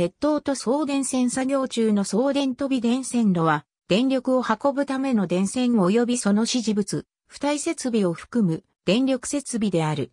鉄塔と送電線作業中の送電飛び電線路は、電力を運ぶための電線及びその支持物、付帯設備を含む電力設備である。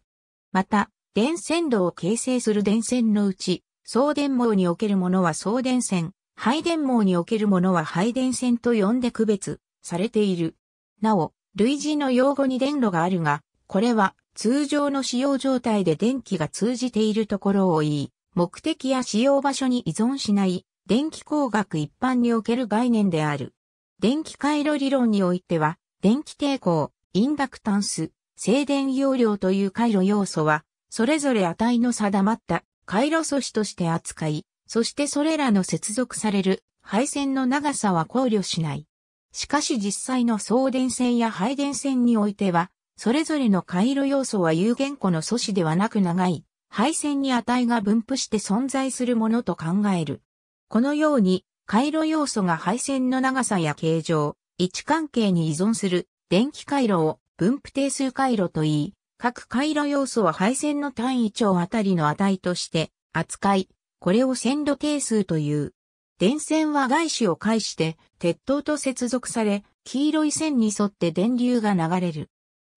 また、電線路を形成する電線のうち、送電網におけるものは送電線、配電網におけるものは配電線と呼んで区別されている。なお、類似の用語に電路があるが、これは通常の使用状態で電気が通じているところを言い、目的や使用場所に依存しない電気工学一般における概念である。電気回路理論においては、電気抵抗、インダクタンス、静電容量という回路要素は、それぞれ値の定まった回路素子として扱い、そしてそれらの接続される配線の長さは考慮しない。しかし実際の送電線や配電線においては、それぞれの回路要素は有限個の素子ではなく長い配線に値が分布して存在するものと考える。このように、回路要素が配線の長さや形状、位置関係に依存する電気回路を分布定数回路と言い、各回路要素は配線の単位長あたりの値として扱い、これを線路定数という。電線は外資を介して鉄塔と接続され、黄色い線に沿って電流が流れる。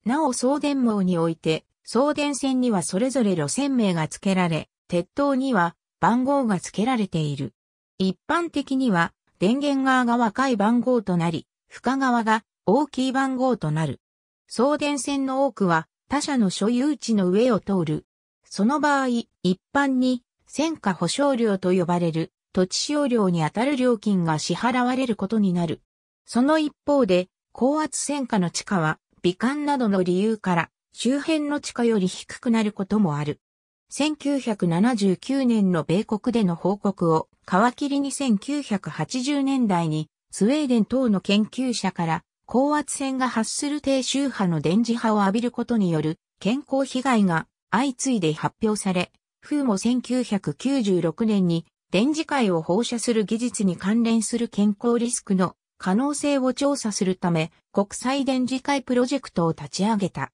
なお送電網において送電線にはそれぞれ路線名が付けられ、鉄塔には番号が付けられている。一般的には、電源側が若い番号となり、負荷側が大きい番号となる。送電線の多くは他社の所有地の上を通る。その場合、一般に戦火保証料と呼ばれる土地使用料にあたる料金が支払われることになる。その一方で、高圧線下の地下は、美観などの理由から、周辺の地下より低くなることもある。1979年の米国での報告を皮切りに1980年代にスウェーデン等の研究者から高圧線が発する低周波の電磁波を浴びることによる健康被害が相次いで発表され、風も1996年に電磁界を放射する技術に関連する健康リスクの可能性を調査するため国際電磁界プロジェクトを立ち上げた。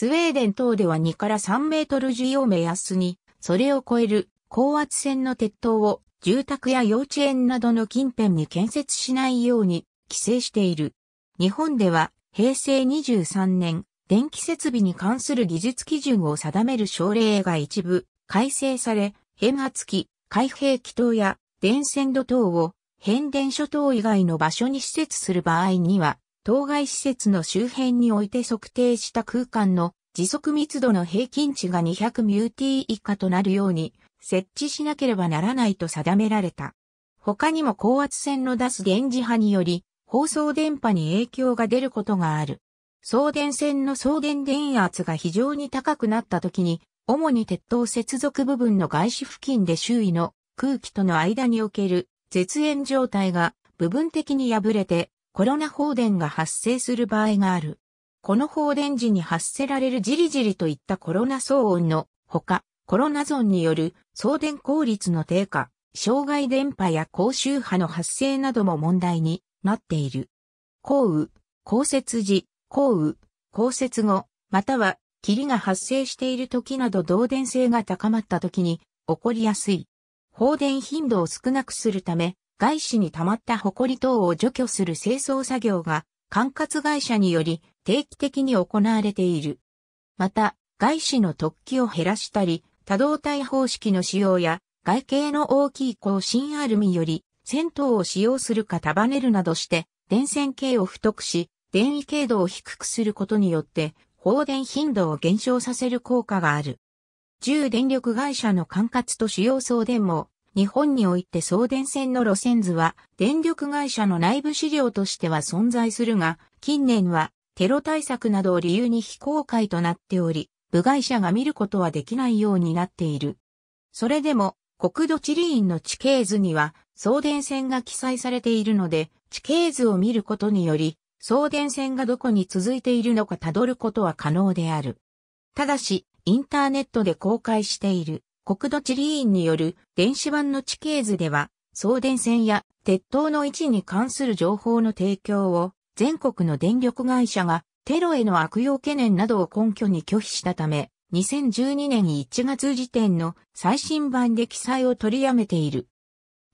スウェーデン等では2から3メートル需要目安に、それを超える高圧線の鉄塔を住宅や幼稚園などの近辺に建設しないように規制している。日本では平成23年、電気設備に関する技術基準を定める省令が一部改正され、変圧器、開閉器等や電線路等を変電所等以外の場所に施設する場合には、当該施設の周辺において測定した空間の時速密度の平均値が 200μt 以下となるように設置しなければならないと定められた。他にも高圧線の出す電磁波により放送電波に影響が出ることがある。送電線の送電電圧が非常に高くなった時に、主に鉄塔接続部分の外視付近で周囲の空気との間における絶縁状態が部分的に破れてコロナ放電が発生する場合がある。この放電時に発せられるじりじりといったコロナ騒音のほか、コロナゾンによる送電効率の低下、障害電波や高周波の発生なども問題になっている。降雨、降雪時、降雨、降雪後、または霧が発生している時など導電性が高まった時に起こりやすい。放電頻度を少なくするため、外資に溜まったホコリ等を除去する清掃作業が管轄会社により定期的に行われている。また、外資の突起を減らしたり、多動体方式の使用や外形の大きい更新アルミより銭湯を使用するか束ねるなどして電線系を太くし、電位経度を低くすることによって放電頻度を減少させる効果がある。重電力会社の管轄と使用送電網、日本において送電線の路線図は電力会社の内部資料としては存在するが、近年はテロ対策などを理由に非公開となっており、部外者が見ることはできないようになっている。それでも、国土地理院の地形図には送電線が記載されているので、地形図を見ることにより、送電線がどこに続いているのか辿ることは可能である。ただし、インターネットで公開している国土地理院による電子版の地形図では、送電線や鉄塔の位置に関する情報の提供を全国の電力会社がテロへの悪用懸念などを根拠に拒否したため、2012年1月時点の最新版で記載を取りやめている。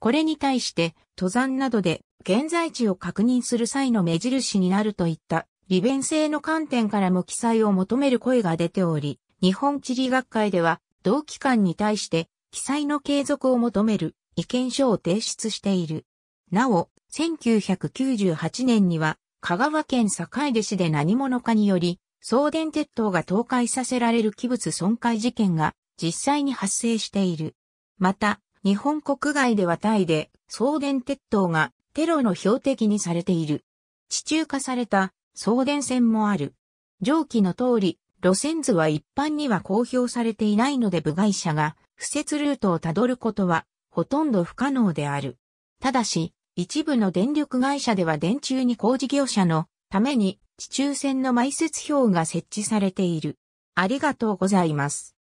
これに対して登山などで現在地を確認する際の目印になるといった利便性の観点からも記載を求める声が出ており、日本地理学会では同機関に対して記載の継続を求める意見書を提出している。なお、1998年には香川県坂出市で何者かにより送電鉄塔が倒壊させられる器物損壊事件が実際に発生している。また、日本国外ではタイで送電鉄塔がテロの標的にされている。地中化された送電線もある。上記の通り、路線図は一般には公表されていないので部外者が、不設ルートをたどることは、ほとんど不可能である。ただし、一部の電力会社では電柱に工事業者のために、地中線の埋設表が設置されている。ありがとうございます。